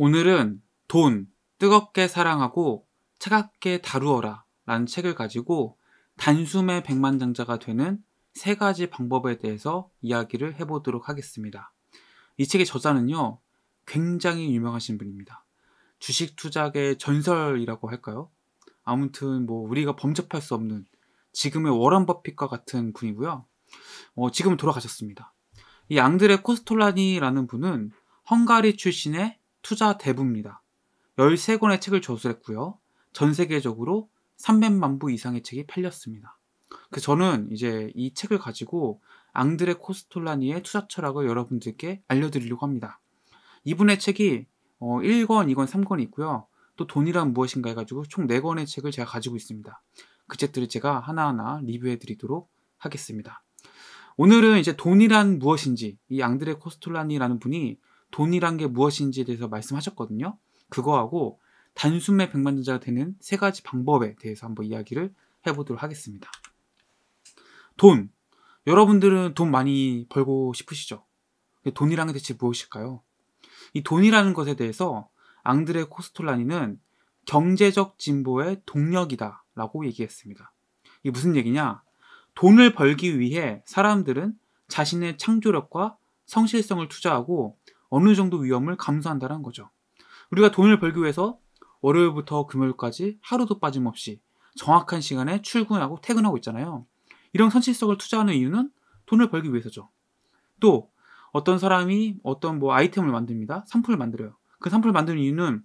오늘은 돈, 뜨겁게 사랑하고 차갑게 다루어라 라는 책을 가지고 단숨에 백만장자가 되는 세 가지 방법에 대해서 이야기를 해보도록 하겠습니다. 이 책의 저자는요, 굉장히 유명하신 분입니다. 주식 투자의 전설이라고 할까요? 아무튼 뭐 우리가 범접할 수 없는 지금의 워런 버핏과 같은 분이고요. 어, 지금 은 돌아가셨습니다. 이 앙드레 코스톨라니라는 분은 헝가리 출신의 투자 대부입니다. 13권의 책을 저술했고요. 전 세계적으로 300만 부 이상의 책이 팔렸습니다. 그 저는 이제 이 책을 가지고 앙드레 코스톨라니의 투자 철학을 여러분들께 알려드리려고 합니다. 이분의 책이 1권, 어, 2권, 3권이 있고요. 또 돈이란 무엇인가 해가지고 총 4권의 책을 제가 가지고 있습니다. 그 책들을 제가 하나하나 리뷰해 드리도록 하겠습니다. 오늘은 이제 돈이란 무엇인지 이 앙드레 코스톨라니라는 분이 돈이란 게 무엇인지에 대해서 말씀하셨거든요. 그거하고 단숨에 백만전자가 되는 세 가지 방법에 대해서 한번 이야기를 해보도록 하겠습니다. 돈. 여러분들은 돈 많이 벌고 싶으시죠? 돈이란 게 대체 무엇일까요? 이 돈이라는 것에 대해서 앙드레 코스톨라니는 경제적 진보의 동력이다 라고 얘기했습니다. 이게 무슨 얘기냐? 돈을 벌기 위해 사람들은 자신의 창조력과 성실성을 투자하고 어느 정도 위험을 감수한다는 거죠. 우리가 돈을 벌기 위해서 월요일부터 금요일까지 하루도 빠짐없이 정확한 시간에 출근하고 퇴근하고 있잖아요. 이런 선실성을 투자하는 이유는 돈을 벌기 위해서죠. 또 어떤 사람이 어떤 뭐 아이템을 만듭니다. 상품을 만들어요. 그 상품을 만드는 이유는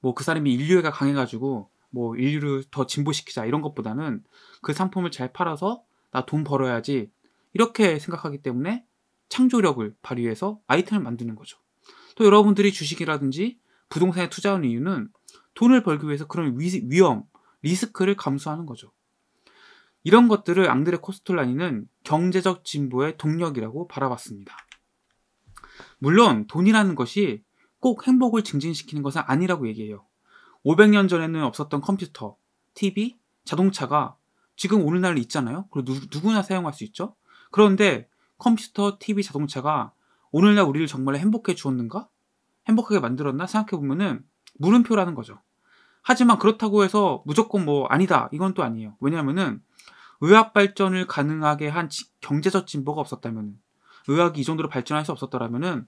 뭐 그 사람이 인류애가 강해가지고 뭐 인류를 더 진보시키자 이런 것보다는 그 상품을 잘 팔아서 나 돈 벌어야지 이렇게 생각하기 때문에 창조력을 발휘해서 아이템을 만드는 거죠. 또 여러분들이 주식이라든지 부동산에 투자하는 이유는 돈을 벌기 위해서 그런 위, 험 리스크를 감수하는 거죠. 이런 것들을 앙드레 코스톨라니는 경제적 진보의 동력이라고 바라봤습니다. 물론 돈이라는 것이 꼭 행복을 증진시키는 것은 아니라고 얘기해요. 500년 전에는 없었던 컴퓨터, TV, 자동차가 지금 오늘날 있잖아요. 그리고 누, 누구나 사용할 수 있죠. 그런데 컴퓨터, TV, 자동차가 오늘날 우리를 정말 행복해 주었는가? 행복하게 만들었나? 생각해보면은 물음표라는 거죠. 하지만 그렇다고 해서 무조건 뭐 아니다. 이건 또 아니에요. 왜냐면은 하 의학 발전을 가능하게 한 경제적 진보가 없었다면 의학이 이 정도로 발전할 수 없었더라면은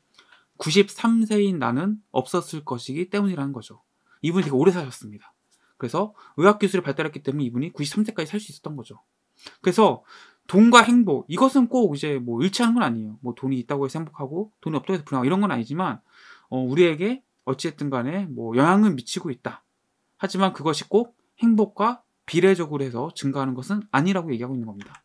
93세인 나는 없었을 것이기 때문이라는 거죠. 이분이 되게 오래 사셨습니다. 그래서 의학 기술이 발달했기 때문에 이분이 93세까지 살 수 있었던 거죠. 그래서 돈과 행복 이것은 꼭 이제 뭐 일치하는 건 아니에요. 뭐 돈이 있다고 해서 행복하고 돈이 없다고 해서 불행하고 이런 건 아니지만 어, 우리에게 어찌됐든 간에 뭐 영향은 미치고 있다. 하지만 그것이 꼭 행복과 비례적으로 해서 증가하는 것은 아니라고 얘기하고 있는 겁니다.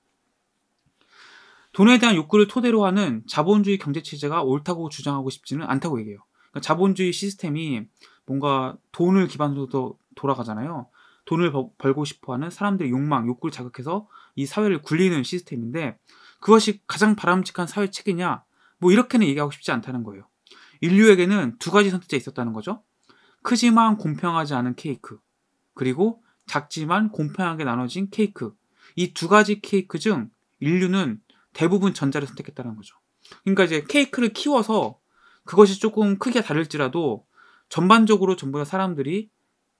돈에 대한 욕구를 토대로 하는 자본주의 경제 체제가 옳다고 주장하고 싶지는 않다고 얘기해요. 그러니까 자본주의 시스템이 뭔가 돈을 기반으로 돌아가잖아요. 돈을 벌고 싶어하는 사람들의 욕망, 욕구를 자극해서 이 사회를 굴리는 시스템인데 그것이 가장 바람직한 사회 책이냐 뭐 이렇게는 얘기하고 싶지 않다는 거예요. 인류에게는 두 가지 선택지가 있었다는 거죠. 크지만 공평하지 않은 케이크 그리고 작지만 공평하게 나눠진 케이크 이 두 가지 케이크 중 인류는 대부분 전자를 선택했다는 거죠. 그러니까 이제 케이크를 키워서 그것이 조금 크기가 다를지라도 전반적으로 전부 다 사람들이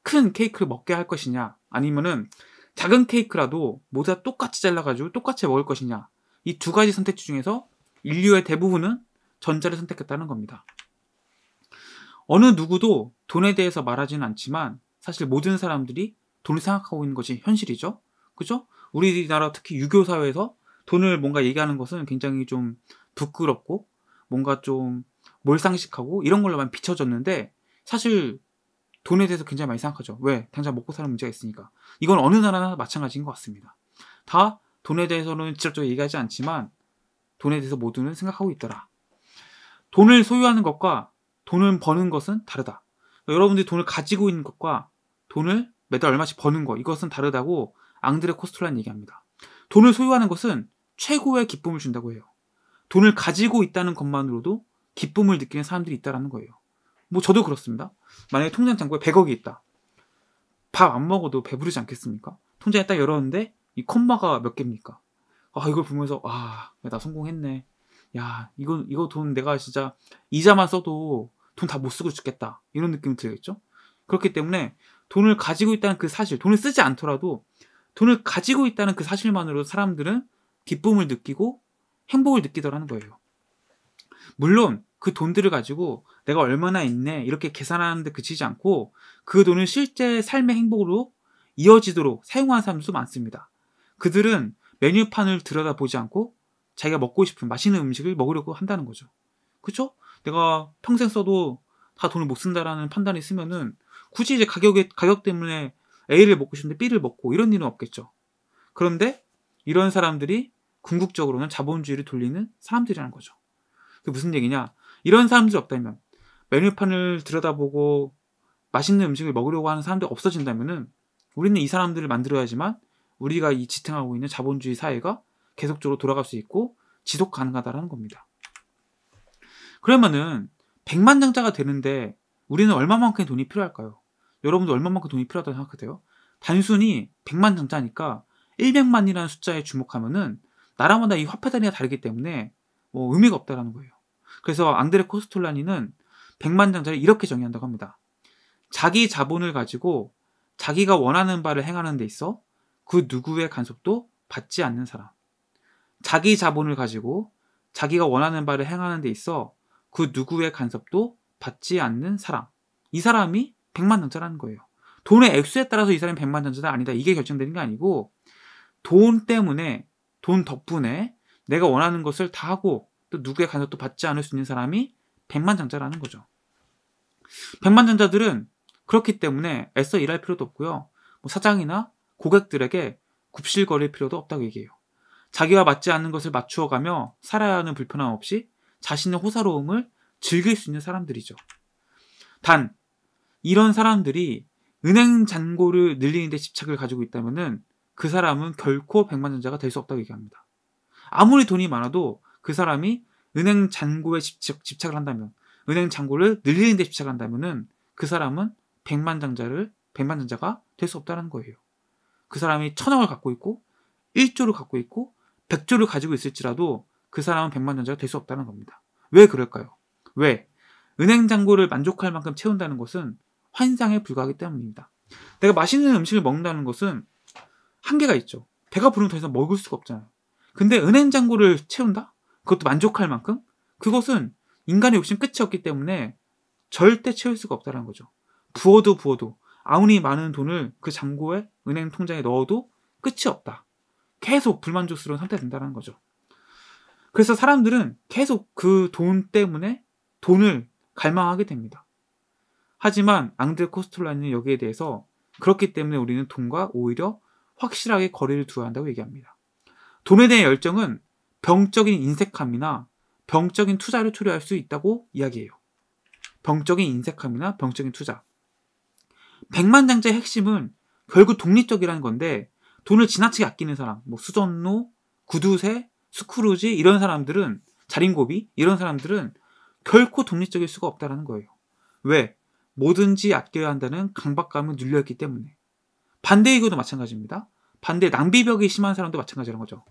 큰 케이크를 먹게 할 것이냐 아니면은 작은 케이크라도 모두다 똑같이 잘라가지고 똑같이 먹을 것이냐. 이 두 가지 선택지 중에서 인류의 대부분은 전자를 선택했다는 겁니다. 어느 누구도 돈에 대해서 말하지는 않지만 사실 모든 사람들이 돈을 생각하고 있는 것이 현실이죠. 그죠? 우리나라 특히 유교 사회에서 돈을 뭔가 얘기하는 것은 굉장히 좀 부끄럽고 뭔가 좀 몰상식하고 이런 걸로만 비춰졌는데 사실 돈에 대해서 굉장히 많이 생각하죠. 왜? 당장 먹고 사는 문제가 있으니까. 이건 어느 나라나 마찬가지인 것 같습니다. 다 돈에 대해서는 직접적으로 얘기하지 않지만 돈에 대해서 모두는 생각하고 있더라. 돈을 소유하는 것과 돈을 버는 것은 다르다. 그러니까 여러분들이 돈을 가지고 있는 것과 돈을 매달 얼마씩 버는 것 이것은 다르다고 앙드레 코스톨라는 얘기합니다. 돈을 소유하는 것은 최고의 기쁨을 준다고 해요. 돈을 가지고 있다는 것만으로도 기쁨을 느끼는 사람들이 있다라는 거예요. 뭐 저도 그렇습니다. 만약에 통장 잔고에 100억이 있다. 밥 안 먹어도 배부르지 않겠습니까? 통장에 딱 열었는데 이 콤마가 몇 개입니까? 아 이걸 보면서 아 나 성공했네. 야 이거 이거 돈 내가 진짜 이자만 써도 돈 다 못 쓰고 죽겠다 이런 느낌이 들겠죠. 그렇기 때문에 돈을 가지고 있다는 그 사실, 돈을 쓰지 않더라도 돈을 가지고 있다는 그 사실만으로 사람들은 기쁨을 느끼고 행복을 느끼더라는 거예요. 물론 그 돈들을 가지고 내가 얼마나 있네 이렇게 계산하는데 그치지 않고 그 돈을 실제 삶의 행복으로 이어지도록 사용하는 사람도 많습니다. 그들은 메뉴판을 들여다보지 않고 자기가 먹고 싶은 맛있는 음식을 먹으려고 한다는 거죠. 그쵸 내가 평생 써도 다 돈을 못 쓴다라는 판단이 있으면은 굳이 이제 가격에 가격 때문에 A를 먹고 싶은데 B를 먹고 이런 일은 없겠죠. 그런데 이런 사람들이 궁극적으로는 자본주의를 돌리는 사람들이라는 거죠. 그게 무슨 얘기냐? 이런 사람들이 없다면 메뉴판을 들여다보고 맛있는 음식을 먹으려고 하는 사람들이 없어진다면 우리는 이 사람들을 만들어야지만 우리가 이 지탱하고 있는 자본주의 사회가 계속적으로 돌아갈 수 있고 지속 가능하다라는 겁니다. 그러면은 100만 장자가 되는데 우리는 얼마만큼 의 돈이 필요할까요? 여러분도 얼마만큼 돈이 필요하다고 생각하세요? 단순히 100만 장자니까 100만이라는 숫자에 주목하면은 나라마다 이 화폐 단위가 다르기 때문에 뭐 의미가 없다라는 거예요. 그래서 앙드레 코스톨라니는 100만 장자를 이렇게 정의한다고 합니다. 자기 자본을 가지고 자기가 원하는 바를 행하는 데 있어 그 누구의 간섭도 받지 않는 사람. 자기 자본을 가지고 자기가 원하는 바를 행하는 데 있어 그 누구의 간섭도 받지 않는 사람. 이 사람이 100만 장자라는 거예요. 돈의 액수에 따라서 이 사람이 100만 전자다 아니다. 이게 결정되는 게 아니고 돈 때문에 돈 덕분에 내가 원하는 것을 다 하고 또 누구의 간섭도 받지 않을 수 있는 사람이 백만장자라는 거죠. 백만장자들은 그렇기 때문에 애써 일할 필요도 없고요. 뭐 사장이나 고객들에게 굽실거릴 필요도 없다고 얘기해요. 자기와 맞지 않는 것을 맞추어가며 살아야 하는 불편함 없이 자신의 호사로움을 즐길 수 있는 사람들이죠. 단, 이런 사람들이 은행 잔고를 늘리는 데 집착을 가지고 있다면 그 사람은 결코 백만장자가 될 수 없다고 얘기합니다. 아무리 돈이 많아도 그 사람이 은행 잔고에 집착, 을 한다면 은행 잔고를 늘리는 데 집착을 한다면그 사람은 백만장자를 백만장자가 될 수 없다는 거예요. 그 사람이 천억을 갖고 있고 1조를 갖고 있고 100조를 가지고 있을지라도 그 사람은 백만장자가 될 수 없다는 겁니다. 왜 그럴까요? 왜? 은행 잔고를 만족할 만큼 채운다는 것은 환상에 불과하기 때문입니다. 내가 맛있는 음식을 먹는다는 것은 한계가 있죠. 배가 부르면 더 이상 먹을 수가 없잖아요. 근데 은행 잔고를 채운다? 그것도 만족할 만큼 그것은 인간의 욕심 끝이 없기 때문에 절대 채울 수가 없다는 거죠. 부어도 부어도 아무리 많은 돈을 그 잔고에 은행 통장에 넣어도 끝이 없다. 계속 불만족스러운 상태가 된다는 거죠. 그래서 사람들은 계속 그 돈 때문에 돈을 갈망하게 됩니다. 하지만 앙드 코스톨라는 여기에 대해서 그렇기 때문에 우리는 돈과 오히려 확실하게 거리를 두어야 한다고 얘기합니다. 돈에 대한 열정은 병적인 인색함이나 병적인 투자를 초래할 수 있다고 이야기해요. 병적인 인색함이나 병적인 투자. 백만장자의 핵심은 결국 독립적이라는 건데 돈을 지나치게 아끼는 사람, 뭐 수전노, 구두쇠, 스크루지 이런 사람들은 자린고비 이런 사람들은 결코 독립적일 수가 없다라는 거예요. 왜? 뭐든지 아껴야 한다는 강박감을 눌려있기 때문에. 반대의 경우도 마찬가지입니다. 반대 낭비벽이 심한 사람도 마찬가지라는 거죠.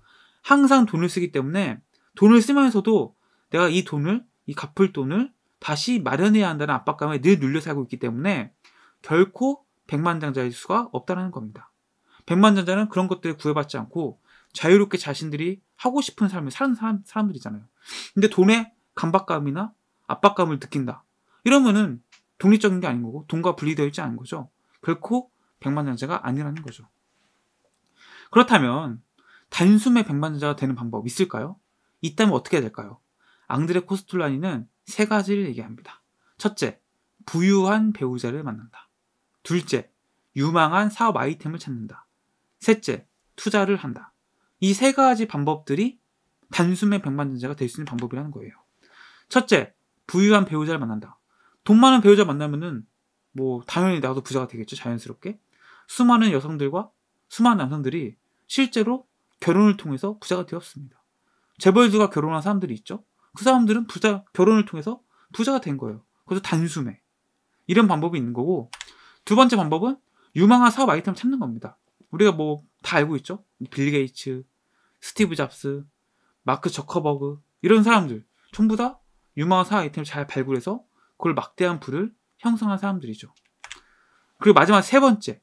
항상 돈을 쓰기 때문에 돈을 쓰면서도 내가 이 돈을 이 갚을 돈을 다시 마련해야 한다는 압박감에 늘 눌려 살고 있기 때문에 결코 백만장자일 수가 없다는 겁니다. 백만장자는 그런 것들을 구애받지 않고 자유롭게 자신들이 하고 싶은 삶을 사는 사람, 사람들이잖아요. 근데 돈의 강박감이나 압박감을 느낀다. 이러면은 독립적인 게 아닌 거고 돈과 분리되어 있지 않은 거죠. 결코 백만장자가 아니라는 거죠. 그렇다면 단숨에 백만장자가 되는 방법 있을까요? 있다면 어떻게 될까요? 앙드레 코스툴라니는 세 가지를 얘기합니다. 첫째, 부유한 배우자를 만난다. 둘째, 유망한 사업 아이템을 찾는다. 셋째, 투자를 한다. 이 세 가지 방법들이 단숨에 백만장자가 될 수 있는 방법이라는 거예요. 첫째, 부유한 배우자를 만난다. 돈 많은 배우자 만나면은 뭐 당연히 나도 부자가 되겠죠 자연스럽게 수많은 여성들과 수많은 남성들이 실제로 결혼을 통해서 부자가 되었습니다. 재벌들과 결혼한 사람들이 있죠. 그 사람들은 부자 결혼을 통해서 부자가 된 거예요. 그래서 단숨에 이런 방법이 있는 거고 두 번째 방법은 유망한 사업 아이템을 찾는 겁니다. 우리가 뭐 다 알고 있죠. 빌 게이츠, 스티브 잡스, 마크 저커버그 이런 사람들 전부 다 유망한 사업 아이템을 잘 발굴해서 그걸 막대한 부를 형성한 사람들이죠. 그리고 마지막 세 번째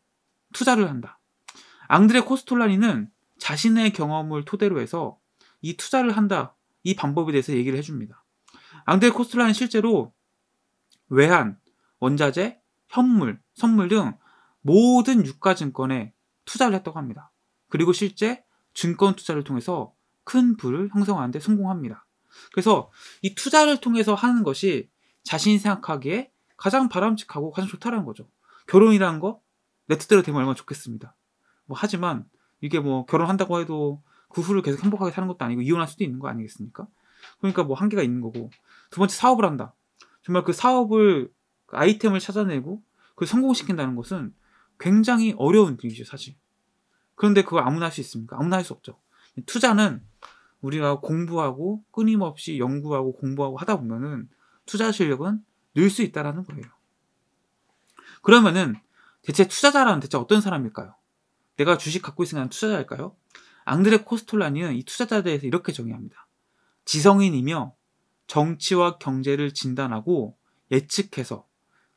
투자를 한다. 앙드레 코스톨라니는 자신의 경험을 토대로 해서 이 투자를 한다. 이 방법에 대해서 얘기를 해줍니다. 앙드 코스텔라는 실제로 외환, 원자재, 현물, 선물 등 모든 유가증권에 투자를 했다고 합니다. 그리고 실제 증권 투자를 통해서 큰 부를 형성하는데 성공합니다. 그래서 이 투자를 통해서 하는 것이 자신이 생각하기에 가장 바람직하고 가장 좋다라는 거죠. 결혼이라는 거내 뜻대로 되면 얼마나 좋겠습니다. 뭐 하지만 이게 뭐 결혼한다고 해도 그 후를 계속 행복하게 사는 것도 아니고 이혼할 수도 있는 거 아니겠습니까? 그러니까 뭐 한계가 있는 거고 두 번째 사업을 한다. 정말 그 사업을 그 아이템을 찾아내고 그 성공시킨다는 것은 굉장히 어려운 일이죠 사실. 그런데 그걸 아무나 할 수 있습니까? 아무나 할 수 없죠. 투자는 우리가 공부하고 끊임없이 연구하고 공부하고 하다 보면은 투자 실력은 늘 수 있다라는 거예요. 그러면은 대체 투자자라는 대체 어떤 사람일까요? 내가 주식 갖고 있으니 투자자일까요? 앙드레 코스톨라니는 이 투자자에 대해서 이렇게 정의합니다. 지성인이며 정치와 경제를 진단하고 예측해서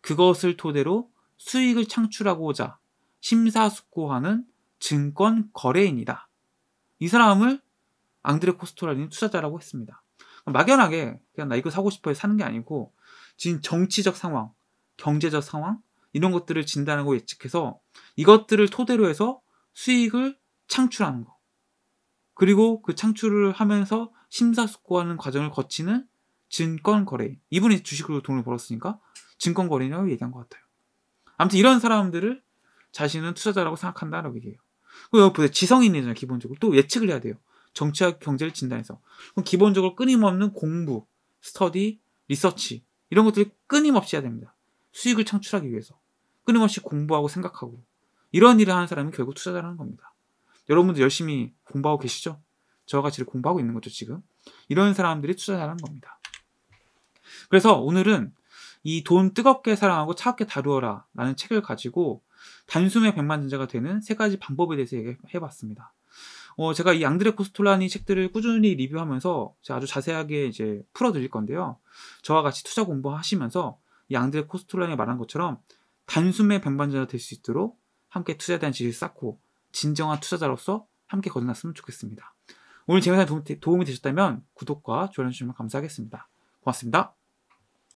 그것을 토대로 수익을 창출하고자 심사숙고하는 증권 거래인이다. 이 사람을 앙드레 코스톨라니는 투자자라고 했습니다. 막연하게 그냥 나 이거 사고 싶어서 사는 게 아니고 지금 정치적 상황, 경제적 상황 이런 것들을 진단하고 예측해서 이것들을 토대로 해서 수익을 창출하는 거. 그리고 그 창출을 하면서 심사숙고하는 과정을 거치는 증권 거래 이분이 주식으로 돈을 벌었으니까 증권 거래라고 얘기한 것 같아요. 아무튼 이런 사람들을 자신은 투자자라고 생각한다라고 얘기해요. 그리고 여기 보세요. 지성인이잖아요, 기본적으로. 또 예측을 해야 돼요. 정치학 경제를 진단해서. 그럼 기본적으로 끊임없는 공부, 스터디, 리서치, 이런 것들이 끊임없이 해야 됩니다. 수익을 창출하기 위해서. 끊임없이 공부하고 생각하고. 이런 일을 하는 사람이 결국 투자자라는 겁니다. 여러분들 열심히 공부하고 계시죠? 저와 같이 공부하고 있는 거죠, 지금. 이런 사람들이 투자자라는 겁니다. 그래서 오늘은 이 돈 뜨겁게 사랑하고 차갑게 다루어라 라는 책을 가지고 단숨에 백만전자가 되는 세 가지 방법에 대해서 얘기해봤습니다. 어, 제가 이양드레 코스톨라니 책들을 꾸준히 리뷰하면서 아주 자세하게 이제 풀어드릴 건데요. 저와 같이 투자 공부하시면서 이 앙드레 코스톨라니가 말한 것처럼 단숨에 백만전자 될수 있도록 함께 투자에 대한 지식을 쌓고 진정한 투자자로서 함께 거듭났으면 좋겠습니다. 오늘 제 영상이 도움이 되셨다면 구독과 좋아요 주시면 감사하겠습니다. 고맙습니다.